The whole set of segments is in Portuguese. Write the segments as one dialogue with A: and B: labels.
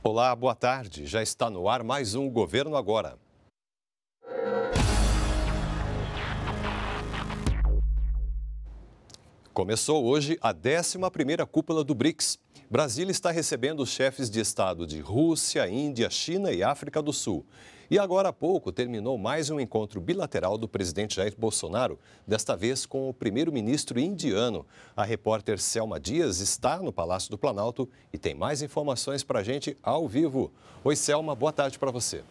A: Olá, boa tarde. Já está no ar mais um Governo Agora. Começou hoje a 11ª cúpula do BRICS. Brasília está recebendo os chefes de Estado de Rússia, Índia, China e África do Sul. E agora há pouco terminou mais um encontro bilateral do presidente Jair Bolsonaro, desta vez com o primeiro-ministro indiano. A repórter Selma Dias está no Palácio do Planalto e tem mais informações para a gente ao vivo. Oi, Selma, boa tarde para você.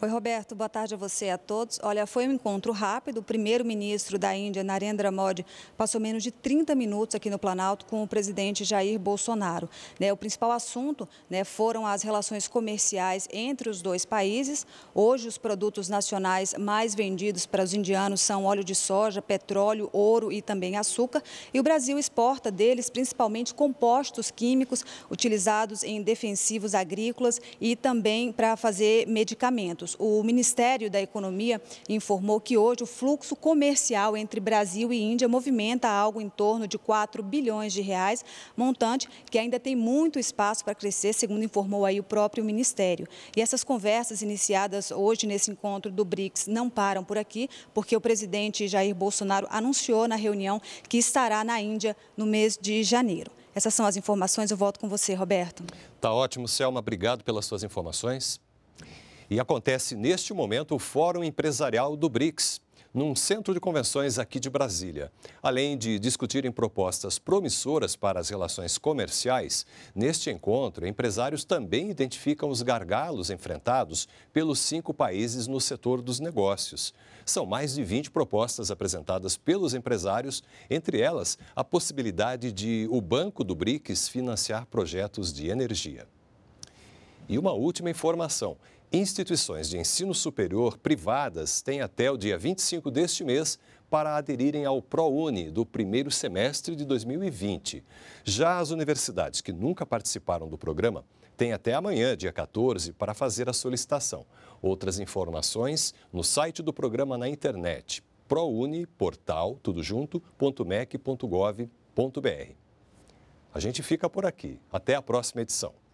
B: Oi, Roberto. Boa tarde a você e a todos. Olha, foi um encontro rápido. O primeiro-ministro da Índia, Narendra Modi, passou menos de 30 minutos aqui no Planalto com o presidente Jair Bolsonaro. Né, o principal assunto né, foram as relações comerciais entre os dois países. Hoje, os produtos nacionais mais vendidos para os indianos são óleo de soja, petróleo, ouro e também açúcar. E o Brasil exporta deles principalmente compostos químicos utilizados em defensivos agrícolas e também para fazer medicamentos. O Ministério da Economia informou que hoje o fluxo comercial entre Brasil e Índia movimenta algo em torno de 4 bilhões de reais, montante que ainda tem muito espaço para crescer, segundo informou aí o próprio Ministério. E essas conversas iniciadas hoje nesse encontro do BRICS não param por aqui, porque o presidente Jair Bolsonaro anunciou na reunião que estará na Índia no mês de janeiro. Essas são as informações. Eu volto com você, Roberto.
A: Tá ótimo, Selma. Obrigado pelas suas informações. E acontece neste momento o Fórum Empresarial do BRICS, num centro de convenções aqui de Brasília. Além de discutirem propostas promissoras para as relações comerciais, neste encontro, empresários também identificam os gargalos enfrentados pelos cinco países no setor dos negócios. São mais de 20 propostas apresentadas pelos empresários, entre elas a possibilidade de o Banco do BRICS financiar projetos de energia. E uma última informação: instituições de ensino superior privadas têm até o dia 25 deste mês para aderirem ao ProUni do primeiro semestre de 2020. Já as universidades que nunca participaram do programa têm até amanhã, dia 14, para fazer a solicitação. Outras informações no site do programa na internet prouniportal, A gente fica por aqui. Até a próxima edição.